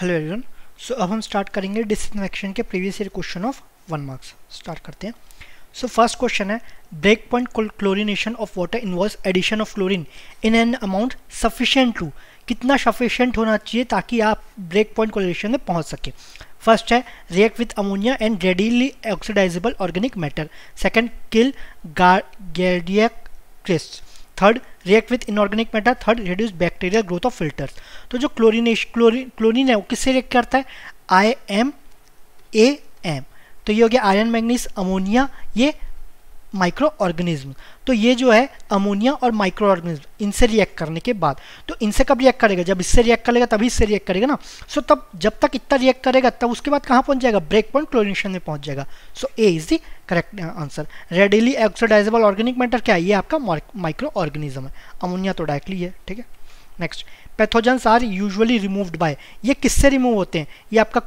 Hello everyone so अब हम start करेंगे डिसइनफेक्शन के previous year question of one marks start करते हैं सो फर्स्ट क्वेश्चन है break point chlorination of water involve addition of chlorine in an amount sufficient to कितना sufficient होना चाहिए ताकि आप ब्रेक पॉइंट क्लोरीनेशन में पहुंच सकें फर्स्ट है react with ammonia and readily oxidizable organic matter second kill गार्डियक क्रिस्ट third react with inorganic matter third reduce bacterial growth of filters तो जो क्लोरीनेश क्लोरिन क्लोरीन है वो किससे रिएक्ट करता है आई एम ए एम तो ये हो गया आयरन मैग्नीस अमोनिया ये माइक्रो ऑर्गेनिज्म तो ये जो है अमोनिया और माइक्रो ऑर्गेनिज्म इनसे रिएक्ट करने के बाद तो इनसे कब रिएक्ट करेगा जब इससे रिएक्ट करेगा तभी इससे रिएक्ट करेगा ना सो तब जब तक इतना रिएक्ट करेगा तब उसके बाद कहाँ पहुँच जाएगा ब्रेक पॉइंट क्लोरिनेशन में पहुँच जाएगा so A is the correct answer readily oxidizable organic matter क्या है ये आपका माइक्रो ऑर्गेनिज्म है अमोनिया तो डायरेक्टली है ठीक है next pathogens are usually removed by ये किससे रिमूव होते हैं ये आपका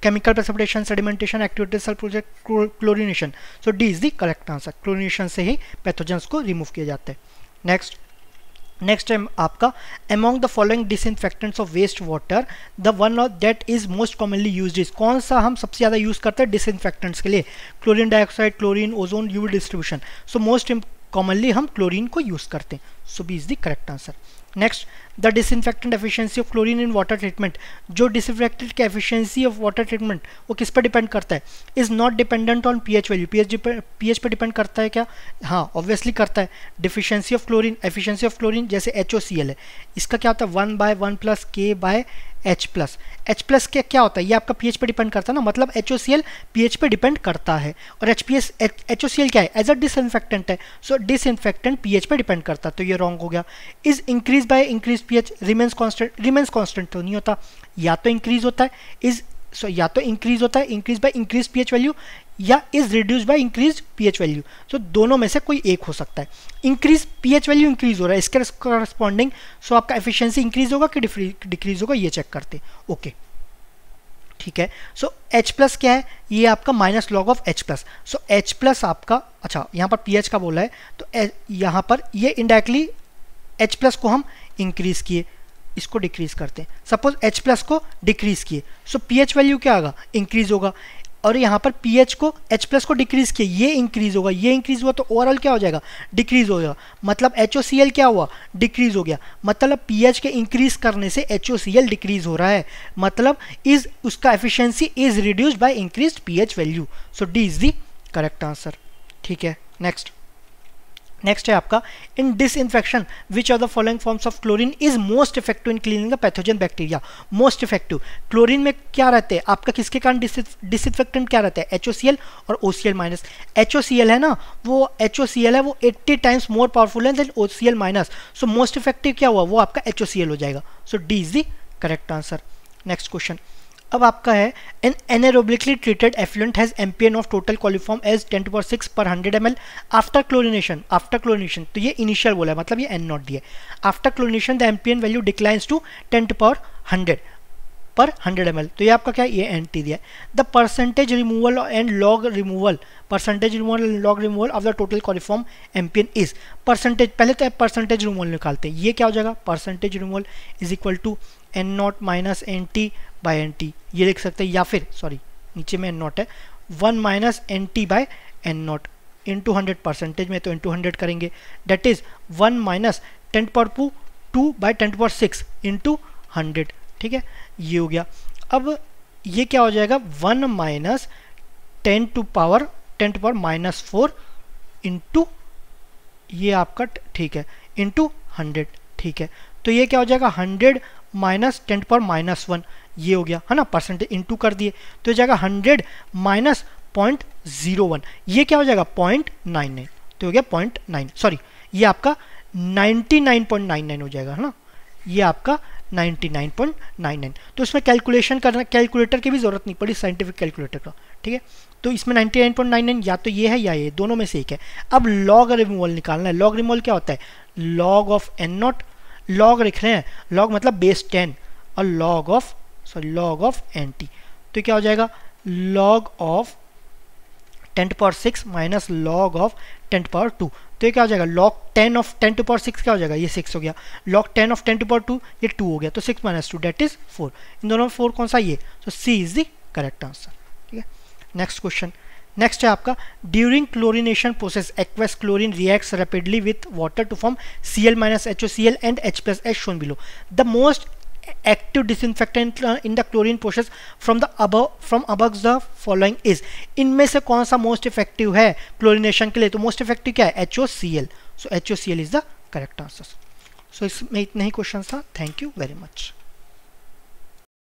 chemical precipitation sedimentation activated project chlorination so D is the correct answer chlorination से ही पैथोजेंस को रिमूव किया जाता है नेक्स्ट नेक्स्ट है आपका among the following disinfectants of waste water the one of that is most commonly use is कौन सा हम सबसे ज़्यादा यूज़ करते हैं डिसइनफेक्टेंट्स के लिए chlorine dioxide chlorine ozone UV distribution so most commonly हम क्लोरीन को यूज़ करते हैं so B is the correct answer next the disinfectant efficiency of chlorine in water treatment जो डिसइनफेक्टेंट की एफिशिएंसी ऑफ वाटर ट्रीटमेंट वो किस पर depend करता है is not dependent on pH value pH pH पर डिपेंड करता है क्या हाँ ऑब्वियसली करता है deficiency of chlorine efficiency of chlorine जैसे एच है इसका क्या होता है one by one plus K by plus H plus क्या क्या होता है ये आपका पीएच पे डिपेंड करता है ना मतलब एच ओ सी पर डिपेंड करता है और एच पी एच ओ क्या है एज अ डिसइनफेक्टेंट है सो डिसइनफेक्टेंट पी एच पर डिपेंड करता है तो ये रॉन्ग हो गया is increase by increase H remains constant remains constant तो नहीं होता या तो इंक्रीज होता है इज सो so, या तो इंक्रीज होता है increase by increase pH value या is reduce by increase P H value so दोनों में से कोई एक हो सकता है इंक्रीज पीएच वैल्यू इंक्रीज हो रहा है इसके करस्पॉन्डिंग सो so आपका एफिशियंसी इंक्रीज होगा कि डिक्रीज होगा ये चेक करते ओके okay. ठीक है सो एच प्लस क्या है ये आपका minus log of H plus so H plus आपका अच्छा यहाँ पर पी एच का बोला है तो यहाँ पर ये इनडायरेक्टली एच प्लस को हम इंक्रीज़ किए इसको डिक्रीज़ करते हैं सपोज एच प्लस को डिक्रीज़ किए सो पी एच वैल्यू क्या आगा इंक्रीज़ होगा और यहाँ पर पी को एच प्लस को डिक्रीज़ किया ये इंक्रीज़ होगा ये इंक्रीज़ हुआ तो ओवरऑल क्या हो जाएगा डिक्रीज़ हो जाएगा मतलब एच क्या हुआ डिक्रीज़ हो गया मतलब पी के इंक्रीज़ करने से एच डिक्रीज़ हो रहा है मतलब इज उसका efficiency is reduced by increase P value so D is the correct answer ठीक है नेक्स्ट नेक्स्ट है आपका in disinfection which are the following forms of chlorine is most effective in cleaning the pathogen bacteria most effective chlorine में क्या रहते हैं आपका किसके कारण डिस इन्फेक्टेंट क्या रहता है एच और ओ माइनस एच है ना वो एच है वो एट्टी टाइम्स मोर पावरफुल है than O minus so most effective क्या हुआ वो आपका एच ओ सी एल हो जाएगा so D is the correct answer next question अब आपका है an anaerobically treated effluent has M P N of total coliform as ten to six per hundred M L after chlorination after chlorination तो ये initial बोला है मतलब ये N naught दिया after chlorination the M P N value declines to ten to power hundred per 100 M तो ये आपका क्या ये एन टी दिया the percentage removal and log removal percentage removal and log removal of the total coliform MPN is percentage पहले तो percentage removal निकालते हैं ये क्या हो जाएगा percentage removal is equal to N naught minus N T by N T ये लिख सकते हैं या फिर सॉरी नीचे में एन नॉट है one minus N T by N naught into hundred percentage में तो इन टू हंड्रेड करेंगे that is one minus ten power two two by ten power six into hundred ठीक है ये हो गया अब ये क्या हो जाएगा one minus ten to power ten to power minus four into ये आपका ठीक है इंटू हंड्रेड ठीक है तो ये क्या हो जाएगा hundred minus ten to power minus one ये हो गया है ना परसेंटेज इंटू कर दिए तो हो जाएगा hundred minus point zero one ये क्या हो जाएगा पॉइंट नाइन नाइन तो हो गया पॉइंट नाइन सॉरी ये आपका ninety nine point nine nine हो जाएगा है ना ये आपका 99.99 तो इसमें कैलकुलेशन करना कैलकुलेटर की भी ज़रूरत नहीं पड़ी साइंटिफिक कैलकुलेटर का ठीक है तो इसमें 99.99 या तो ये है या ये दोनों में से एक है अब लॉग रिमूवल निकालना है लॉग रिमूवल क्या होता है log of N naught log लिख रहे हैं लॉग मतलब बेस टेन और log of sorry log of N T तो क्या हो जाएगा log of ten to power six minus log of ten to power two तो ये क्या हो जाएगा log ten of ten to power six क्या हो जाएगा ये सिक्स हो गया log ten of ten to power two ये टू हो गया तो six minus two that is four इन दोनों में फोर कौन सा ये तो C is the correct answer ठीक है नेक्स्ट क्वेश्चन नेक्स्ट है आपका during chlorination process aqueous chlorine reacts rapidly with water to form C L minus H O C L and H plus H shown below the most active disinfectant uh, in the chlorine process from the above from above the following is इनमें से कौन सा most effective है chlorination के लिए तो most effective क्या है H O C L so H O C L is the correct answer so इसमें इतना ही क्वेश्चन था थैंक यू वेरी मच